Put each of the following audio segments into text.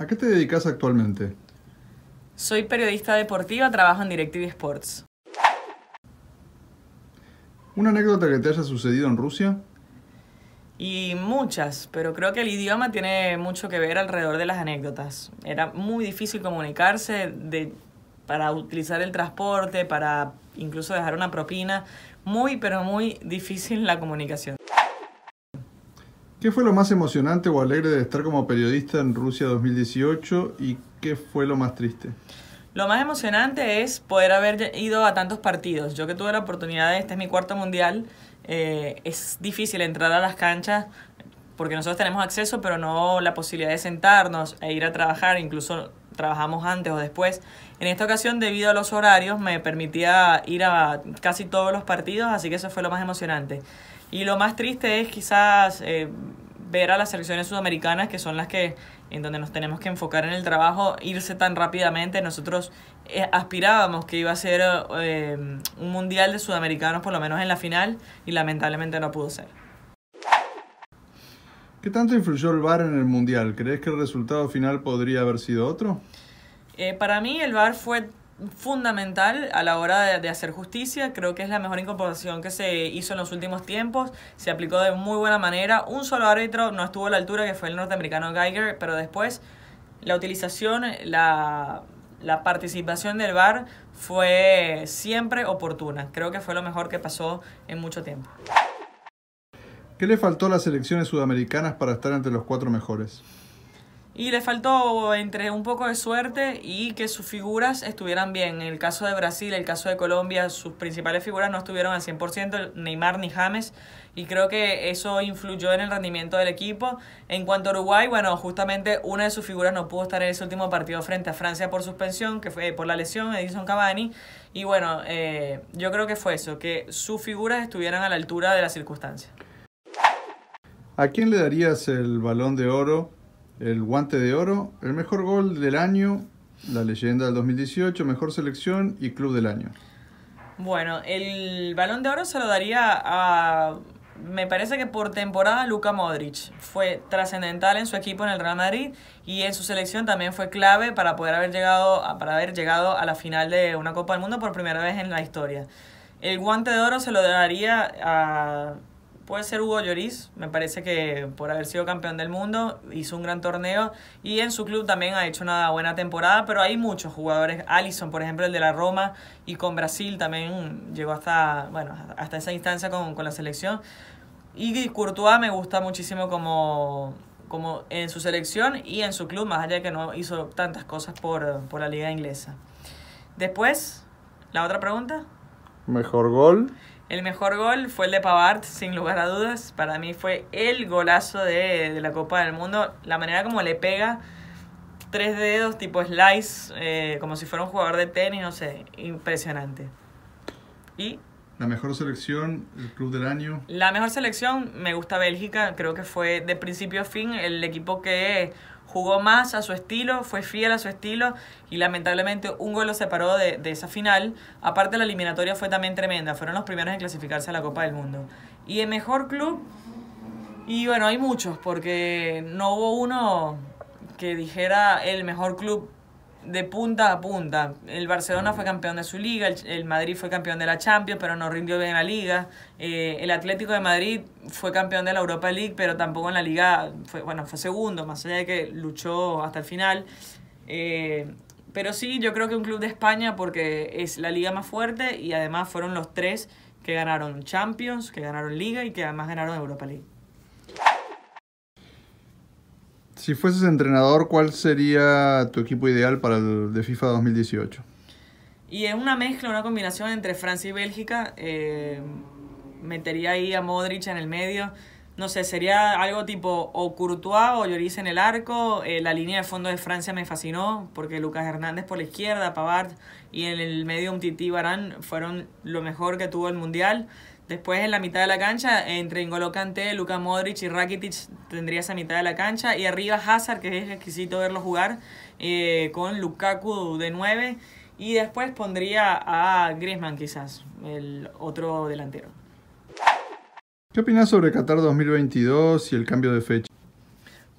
¿A qué te dedicas actualmente? Soy periodista deportiva, trabajo en Directive Sports. ¿Una anécdota que te haya sucedido en Rusia? Y muchas, pero creo que el idioma tiene mucho que ver alrededor de las anécdotas. Era muy difícil comunicarse para utilizar el transporte, para incluso dejar una propina. Muy, pero muy difícil la comunicación. ¿Qué fue lo más emocionante o alegre de estar como periodista en Rusia 2018 y qué fue lo más triste? Lo más emocionante es poder haber ido a tantos partidos. Yo que tuve la oportunidad, de, este es mi cuarto mundial, eh, es difícil entrar a las canchas porque nosotros tenemos acceso, pero no la posibilidad de sentarnos e ir a trabajar, incluso trabajamos antes o después. En esta ocasión, debido a los horarios, me permitía ir a casi todos los partidos, así que eso fue lo más emocionante. Y lo más triste es quizás eh, ver a las selecciones sudamericanas, que son las que en donde nos tenemos que enfocar en el trabajo, irse tan rápidamente. Nosotros eh, aspirábamos que iba a ser eh, un mundial de sudamericanos, por lo menos en la final, y lamentablemente no pudo ser. ¿Qué tanto influyó el VAR en el Mundial? ¿Crees que el resultado final podría haber sido otro? Eh, para mí el VAR fue fundamental a la hora de, hacer justicia. Creo que es la mejor incorporación que se hizo en los últimos tiempos. Se aplicó de muy buena manera. Un solo árbitro no estuvo a la altura, que fue el norteamericano Geiger, pero después la utilización, la, la participación del VAR fue siempre oportuna. Creo que fue lo mejor que pasó en mucho tiempo. ¿Qué le faltó a las selecciones sudamericanas para estar entre los cuatro mejores? Y le faltó entre un poco de suerte y que sus figuras estuvieran bien. En el caso de Brasil, el caso de Colombia, sus principales figuras no estuvieron al 100%, Neymar ni James, y creo que eso influyó en el rendimiento del equipo. En cuanto a Uruguay, bueno, justamente una de sus figuras no pudo estar en ese último partido frente a Francia por suspensión, que fue eh, por la lesión, Edison Cavani, y bueno, eh, yo creo que fue eso, que sus figuras estuvieran a la altura de las circunstancias. ¿A quién le darías el balón de oro, el guante de oro, el mejor gol del año, la leyenda del 2018, mejor selección y club del año? Bueno, el balón de oro se lo daría a, me parece que por temporada, Luca Modric. Fue trascendental en su equipo en el Real Madrid y en su selección también fue clave para poder haber llegado, para haber llegado a la final de una Copa del Mundo por primera vez en la historia. El guante de oro se lo daría a puede ser Hugo Lloris, me parece que por haber sido campeón del mundo hizo un gran torneo y en su club también ha hecho una buena temporada, pero hay muchos jugadores, Allison por ejemplo el de la Roma y con Brasil también llegó hasta, bueno, hasta esa instancia con, la selección. Y Courtois me gusta muchísimo como, como en su selección y en su club, más allá de que no hizo tantas cosas por, por la liga inglesa. Después, la otra pregunta. Mejor gol. El mejor gol fue el de Pavard, sin lugar a dudas. Para mí fue el golazo de, la Copa del Mundo. La manera como le pega tres dedos tipo slice, eh, como si fuera un jugador de tenis, no sé, impresionante. Y la mejor selección, el club del año. La mejor selección, me gusta Bélgica, creo que fue de principio a fin el equipo que jugó más a su estilo, fue fiel a su estilo y lamentablemente un gol lo separó de, de, esa final. Aparte la eliminatoria fue también tremenda, fueron los primeros en clasificarse a la Copa del Mundo. Y el mejor club, y bueno, hay muchos, porque no hubo uno que dijera el mejor club de punta a punta. El Barcelona fue campeón de su liga, el, Madrid fue campeón de la Champions, pero no rindió bien la liga. Eh, el Atlético de Madrid fue campeón de la Europa League, pero tampoco en la liga, fue, bueno, fue segundo, más allá de que luchó hasta el final. Eh, pero sí, yo creo que un club de España porque es la liga más fuerte y además fueron los tres que ganaron Champions, que ganaron Liga y que además ganaron Europa League. Si fueses entrenador, ¿cuál sería tu equipo ideal para el de FIFA 2018? Y es una mezcla, una combinación entre Francia y Bélgica. Eh, metería ahí a Modric en el medio. No sé, sería algo tipo o Courtois o Lloris en el arco. Eh, la línea de fondo de Francia me fascinó porque Lucas Hernández por la izquierda, Pavard y en el medio un Titi Barán fueron lo mejor que tuvo el Mundial. Después en la mitad de la cancha, entre Ingolocante, Luka Modric y Rakitic tendría esa mitad de la cancha. Y arriba Hazard, que es exquisito verlo jugar, eh, con Lukaku de 9. Y después pondría a Griezmann quizás, el otro delantero. ¿Qué opinas sobre Qatar 2022 y el cambio de fecha?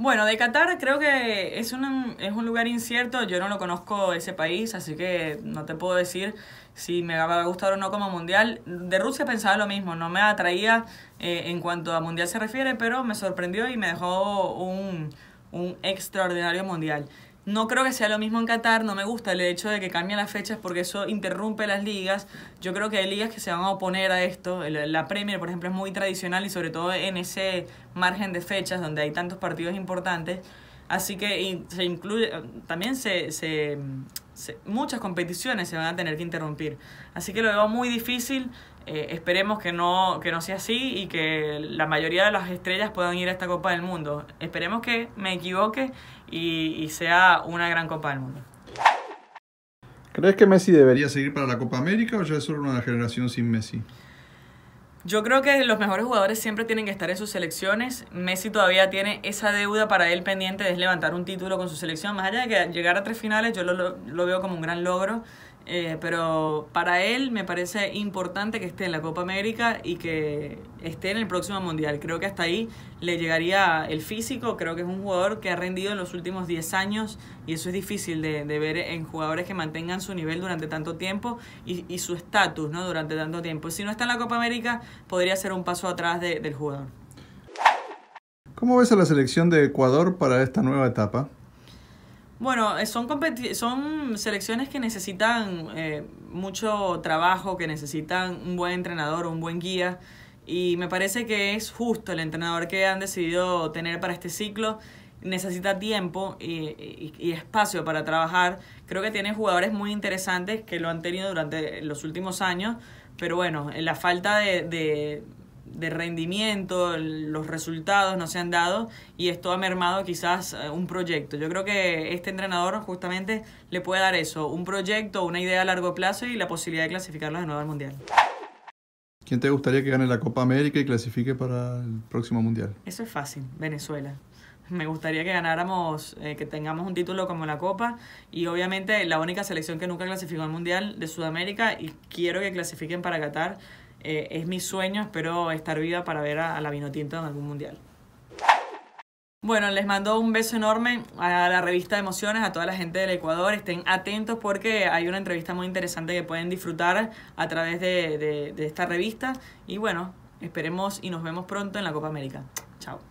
Bueno, de Qatar creo que es un, es un lugar incierto, yo no lo conozco ese país, así que no te puedo decir si me va a gustar o no como mundial. De Rusia pensaba lo mismo, no me atraía eh, en cuanto a mundial se refiere, pero me sorprendió y me dejó un, un extraordinario mundial. No creo que sea lo mismo en Qatar, no me gusta el hecho de que cambien las fechas porque eso interrumpe las ligas. Yo creo que hay ligas que se van a oponer a esto. La Premier, por ejemplo, es muy tradicional y sobre todo en ese margen de fechas donde hay tantos partidos importantes. Así que se incluye, también se, se, muchas competiciones se van a tener que interrumpir. Así que lo veo muy difícil. Eh, esperemos que no, que no sea así y que la mayoría de las estrellas puedan ir a esta Copa del Mundo. Esperemos que me equivoque y, sea una gran Copa del Mundo. ¿Crees que Messi debería seguir para la Copa América o ya es solo una generación sin Messi? Yo creo que los mejores jugadores siempre tienen que estar en sus selecciones. Messi todavía tiene esa deuda para él pendiente de levantar un título con su selección. Más allá de que llegar a tres finales, yo lo veo como un gran logro. Eh, pero para él me parece importante que esté en la Copa América y que esté en el próximo Mundial. Creo que hasta ahí le llegaría el físico. Creo que es un jugador que ha rendido en los últimos 10 años y eso es difícil de, ver en jugadores que mantengan su nivel durante tanto tiempo y, su estatus durante tanto tiempo. Si no está en la Copa América, podría ser un paso atrás del jugador. ¿Cómo ves a la selección de Ecuador para esta nueva etapa? Bueno, eh, son, son selecciones que necesitan eh, mucho trabajo, que necesitan un buen entrenador, un buen guía. Y me parece que es justo el entrenador que han decidido tener para este ciclo. Necesita tiempo y, espacio para trabajar. Creo que tiene jugadores muy interesantes que lo han tenido durante los últimos años. Pero bueno, la falta de de rendimiento, los resultados no se han dado y esto ha mermado quizás eh, un proyecto. Yo creo que este entrenador justamente le puede dar eso, un proyecto, una idea a largo plazo y la posibilidad de clasificarlos de nuevo al Mundial. ¿Quién te gustaría que gane la Copa América y clasifique para el próximo Mundial? Eso es fácil, Venezuela. Me gustaría que ganáramos, eh, que tengamos un título como la Copa y obviamente la única selección que nunca clasificó al Mundial de Sudamérica y quiero que clasifiquen para Qatar eh, es mi sueño, espero estar viva para ver a, la Vinotinto en algún mundial. Bueno, les mando un beso enorme a la revista de Emociones, a toda la gente del Ecuador. Estén atentos porque hay una entrevista muy interesante que pueden disfrutar a través de, de esta revista. Y bueno, esperemos y nos vemos pronto en la Copa América. Chao.